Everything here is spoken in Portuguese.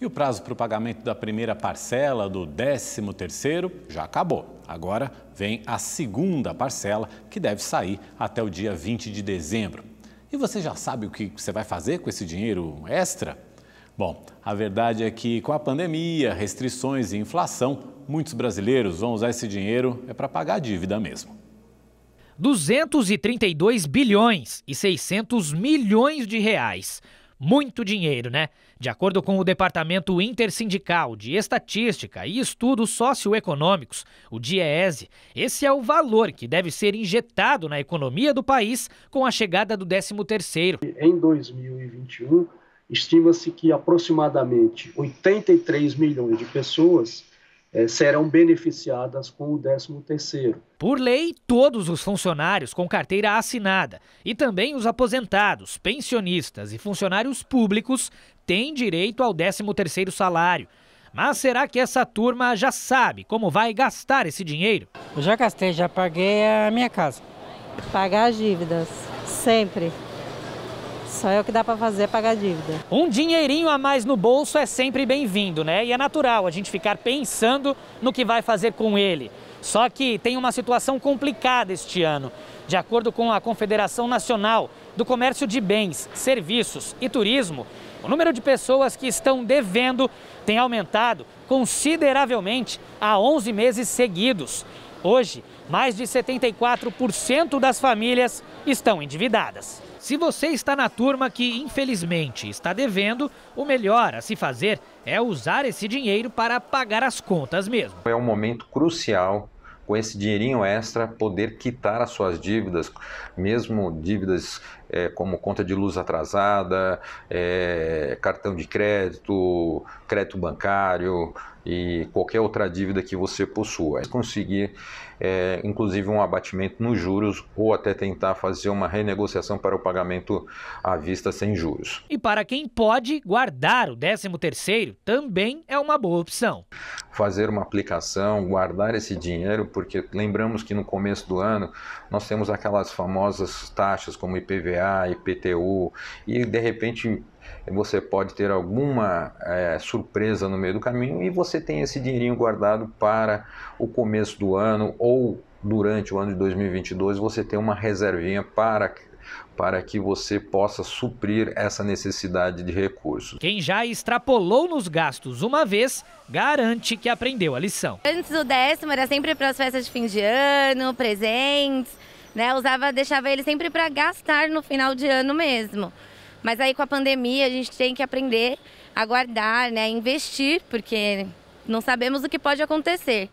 E o prazo para o pagamento da primeira parcela do 13º já acabou. Agora vem a segunda parcela, que deve sair até o dia 20 de dezembro. E você já sabe o que você vai fazer com esse dinheiro extra? Bom, a verdade é que com a pandemia, restrições e inflação, muitos brasileiros vão usar esse dinheiro é para pagar a dívida mesmo. 232 bilhões e 600 milhões de reais muito dinheiro, né? De acordo com o Departamento Intersindical de Estatística e Estudos Socioeconômicos, o DIEESE, esse é o valor que deve ser injetado na economia do país com a chegada do 13º. Em 2021, estima-se que aproximadamente 83 milhões de pessoas é, serão beneficiadas com o 13º. Por lei, todos os funcionários com carteira assinada e também os aposentados, pensionistas e funcionários públicos têm direito ao 13º salário. Mas será que essa turma já sabe como vai gastar esse dinheiro? Eu já gastei, já paguei a minha casa. Pagar as dívidas, sempre só é o que dá para fazer é pagar a dívida. Um dinheirinho a mais no bolso é sempre bem-vindo, né? E é natural a gente ficar pensando no que vai fazer com ele. Só que tem uma situação complicada este ano. De acordo com a Confederação Nacional do Comércio de Bens, Serviços e Turismo, o número de pessoas que estão devendo tem aumentado consideravelmente há 11 meses seguidos. Hoje, mais de 74% das famílias estão endividadas. Se você está na turma que, infelizmente, está devendo, o melhor a se fazer é usar esse dinheiro para pagar as contas mesmo. É um momento crucial com esse dinheirinho extra poder quitar as suas dívidas, mesmo dívidas é, como conta de luz atrasada, é, cartão de crédito, crédito bancário, e qualquer outra dívida que você possua. É conseguir, é, inclusive, um abatimento nos juros ou até tentar fazer uma renegociação para o pagamento à vista sem juros. E para quem pode guardar o 13º, também é uma boa opção. Fazer uma aplicação, guardar esse dinheiro, porque lembramos que no começo do ano nós temos aquelas famosas taxas como IPVA, IPTU, e de repente você pode ter alguma é, surpresa no meio do caminho e você tem esse dinheirinho guardado para o começo do ano ou durante o ano de 2022 você tem uma reservinha para para que você possa suprir essa necessidade de recursos. Quem já extrapolou nos gastos uma vez, garante que aprendeu a lição. Antes do décimo era sempre para as festas de fim de ano, presentes, né? Usava, deixava ele sempre para gastar no final de ano mesmo. Mas aí com a pandemia a gente tem que aprender a guardar, né, investir, porque não sabemos o que pode acontecer.